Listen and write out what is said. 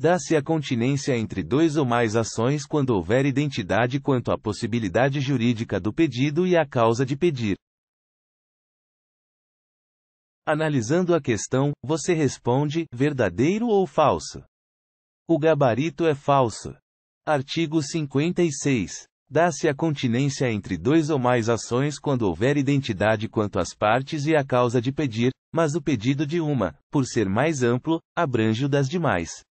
Dá-se a continência entre dois ou mais ações quando houver identidade quanto à possibilidade jurídica do pedido e à causa de pedir. Analisando a questão, você responde: verdadeiro ou falso? O gabarito é falso. Artigo 56. Dá-se a continência entre dois ou mais ações quando houver identidade quanto às partes e à causa de pedir, mas o pedido de uma, por ser mais amplo, abrange o das demais.